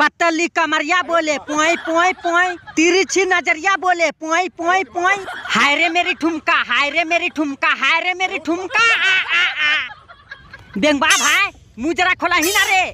पतली कमरिया बोले पोई पोई पोई तिरछी नजरिया बोले पोई पोई पोई हाय रे मेरी ठुमका हाय रे मेरी ठुमका हाय रे मेरी ठुमका बेंगबा भाई मुजरा खोला ही ना रे